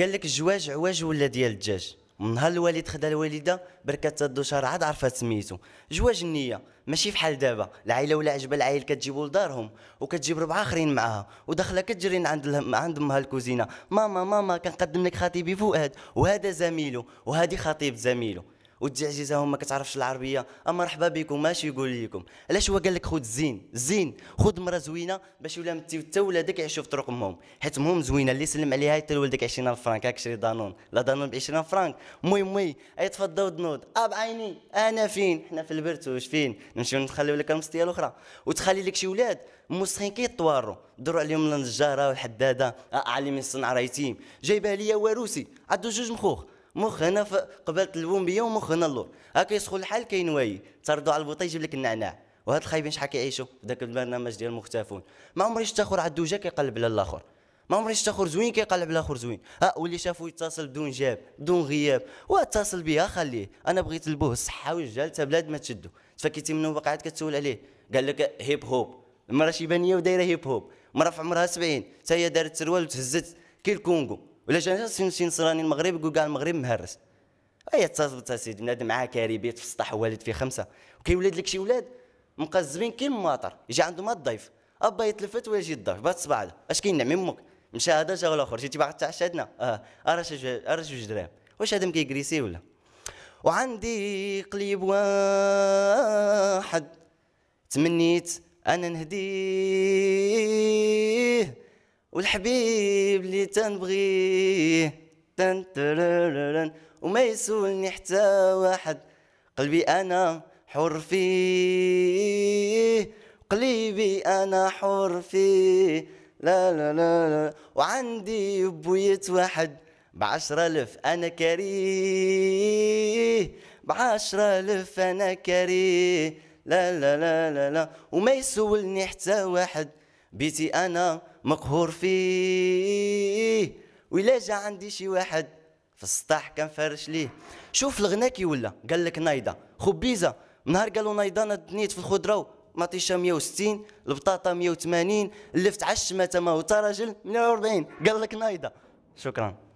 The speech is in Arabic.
قال لك الجواج عواج ولا ديال الدجاج من نهار الوالد خدا الوالده بركات دو شهر عاد عرفات سميتو جواج النيه ماشي بحال دابا العائله ولا عجبه العائل كتجيبو لدارهم وكتجيب ربعه اخرين معاها وداخله كتجري عند الهم عند امها الكوزينه ماما ماما كنقدم لك خطيبي فؤاد وهذا زميله وهذه خطيب زميله ودي عزيزه هما كتعرفش العربيه مرحبا بكم ماشي يقول لكم علاش هو قال لك خذ زين زين خذ مرا زوينه باش ولا متي حتى ولادك يعيشوا في طرق امهم حيت امهم زوينه اللي سلم عليها حتى ولدك 20 فرانك هاك شري دانون لا دانون ب 20 فرانك مي مي اي تفضى ودنوض اب عيني انا فين حنا في البرتوش فين نمشيو نخليو لك المسطيه الاخرى وتخلي لك شي ولاد موسخين كيطوارو دروا عليهم النجاره والحداده علي من صنع رايتيم جايبها ليا واروسي عندو جوج مخوخ مخ هنا قبالة البومبيه ومخ هنا اللور هكا يسخن الحال كاين واي تردو على البوطه يجيب لك النعناع وهاد الخايبين شحال كيعيشوا في ذاك البرنامج ديال المختفون ما عمري شفت اخر عدو جا كيقلب على الاخر ما عمري شفت اخر زوين كيقلب على اخر زوين ها واللي شافو يتصل بدون جاب بدون غياب واتصل بها خليه انا بغيت البوه الصحه والجلته بلاد ما تشدو تفكيتي منه باقي عاد كتسول عليه قال لك هيب هوب المراه شيبانيه ودايره هيب هوب مرا في عمرها 70 حتى هي دارت سروال وتهزت كي الكونغو ولا جا شي صراني المغرب يقول كاع المغرب مهرس ايا تصبت سيدي بنادم معاه كاريبي السطح والد في خمسه وكيولد لك شي ولاد مقزبين كيما مواطر يجي عندهم الضيف ابا يتلفت ولا يجي الضيف بات الصباح اش كاين نعمي امك مشى هذا جا الاخر جيتي باغي عندنا اه اراش اراش جوج دراهم واش هذا مكيكريسي ولا وعندي قليب واحد تمنيت انا نهديه والحبيب اللي تنبغيه تن ترررن وما يسولني حتى واحد قلبي انا حر فيه قلبي انا حر فيه لا لا لا, لا وعندي بويت واحد بعشرة ألف أنا كريه بعشرة ألف أنا كريه لا لا لا لا لا وما يسولني حتى واحد بيتي انا مقهور فيه ولا جا عندي شي واحد في السطح كنفرش ليه شوف الغنا كي ولا قال لك نايضه خبيزه نهار قالوا نايضه انا دنيت في الخضره مطيشه 160 البطاطا 180 اللفت عشمه تما وتا راجل 140 قال لك نايضه شكرا